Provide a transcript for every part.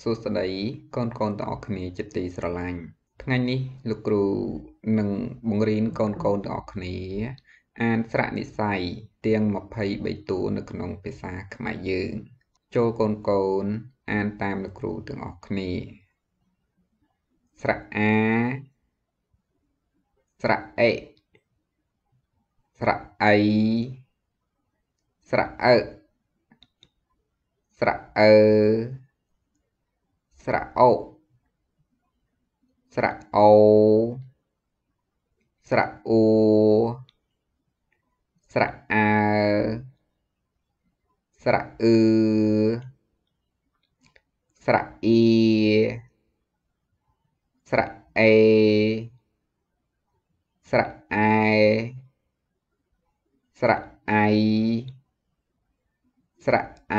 សួស្តីកូនកូនទាំងអស់គ្នាជាទីស្រឡាញ់ថ្ងៃនេះលោកគ្រូនឹងបង្រៀនកូនកូនទាំងអស់គ្នា អានស្រៈនិស័យទាំង23តួនៅក្នុងភាសាខ្មែរយើង ចូលកូនកូន អានតាមលោកគ្រូទាំងអស់គ្នាស្រៈអា ស្រៈអេស្រៈអីស្រៈអើស្រៈអើស្រៈអូ ស្រៈអូ ស្រៈអ៊ូស្រៈអើស្រៈអឺស្រៈអ៊ីស្រៈអេស្រៈអែស្រៈអៃស្រៈអោ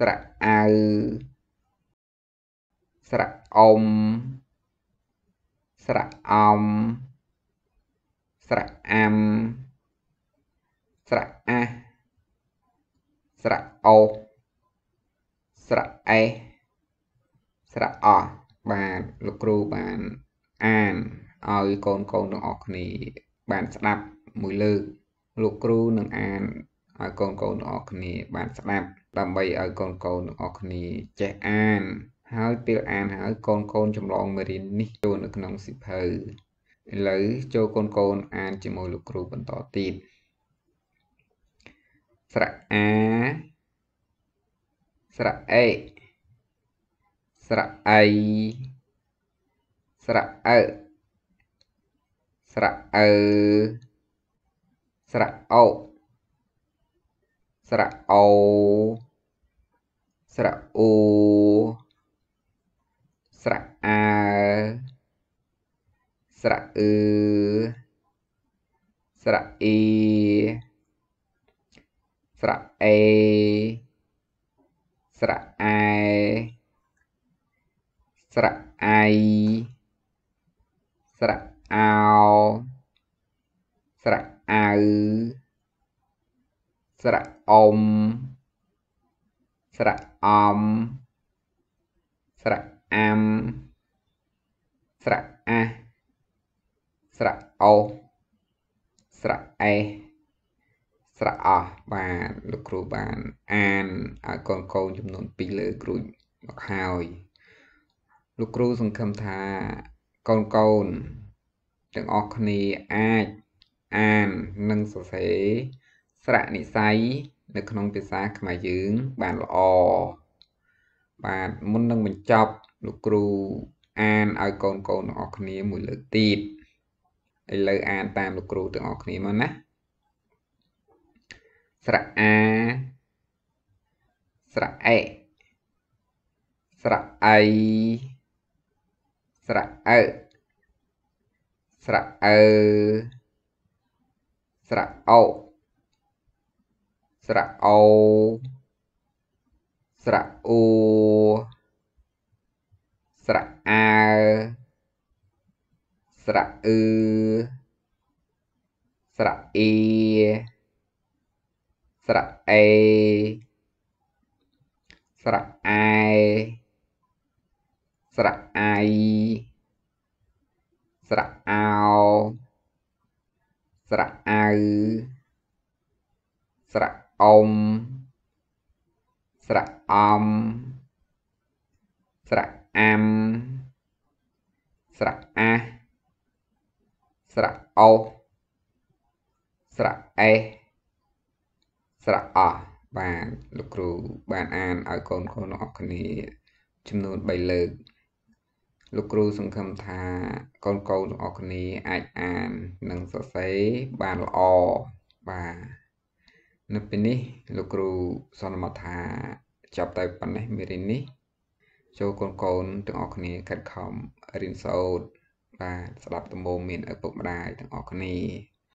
ស្រៈអៅស្រៈអ៊ំស្រៈអំស្រៈអាំស្រៈអះស្រៈអូស្រៈអេស្រៈអបាទលោកគ្រូបានអានឲ្យកូនកូនទាំងអស់គ្នាបាន ស្ដាប់មួយលើកលោកគ្រូនឹងអានឲ្យកូនកូនទាំងអស់គ្នាបានស្ដាប់ដើម្បីឲ្យកូនកូនទាំងអស់គ្នាចេះអានហើយពេលអានហើយកូនកូនចម្លងមេរៀននេះចូលនៅក្នុងសិភៅឥឡូវចូលកូនកូនអាន ជាមួយលោកគ្រូបន្តទៀតស្រៈអាស្រៈអេស្រៈអៃស្រៈអើស្រៈអើស្រៈអោស្រៈអោស្រៈអូ ស្រៈអា ស្រៈអឺស្រៈអ៊ីស្រៈអេ ស្រៈអែស្រៈអៃស្រៈអោស្រៈអៅស្រៈអ៊ំស្រៈអំស្រៈអាំស្រៈអា ស្រៈអោស្រៈអេស្រៈអស់បានលោកគ្រូបានអានឲ្យកូនកូនចំនួន2លើគ្រូមកហើយលោកគ្រូសង្ឃឹមថាកូនកូនទាំងអស់គ្នាអាចអាននិងសរសេរស្រៈនិស័យនៅក្នុងភាសាខ្មែរយើង បានល្អ បាទមុននឹងបញ្ចប់លោកគ្រូអានឲ្យកូនកូនទាំងអស់គ្នាមួយលើកទៀតឥឡូវអានតាមលោកគ្រូទាំងអស់គ្នាមកណាស្រៈអាស្រៈអេស្រៈអៃស្រៈអើស្រៈអើស្រៈអោស្រៈអោស្រៈអ៊ូស្រៈអើស្រៈអឺស្រៈអ៊ីស្រៈអេស្រៈអែស្រៈអៃស្រៈអោស្រៈអៅស្រៈអ៊ំស្រៈអំស្រៈអាំស្រៈអា ស្រៈអោស្រៈអេ ស្រៈអបានលោកគ្រូបាន អានឲ្យកូនកូនអ្នកគ្នាចំនួន3លើក លោកគ្រូសង្ឃឹមថាកូនកូនអ្នកគ្នាអាចអាននិងសរសេរបានល្អបាទនៅពេលនេះលោកគ្រូសន្មតថាចប់តែប៉ុណ្ណេះមេរៀននេះចូលកូនកូនទាំងអស់គ្នាខិតខំរៀនសូត្របាទស្ដាប់ដំបូន្មានឪពុកម្ដាយទាំងអស់គ្នា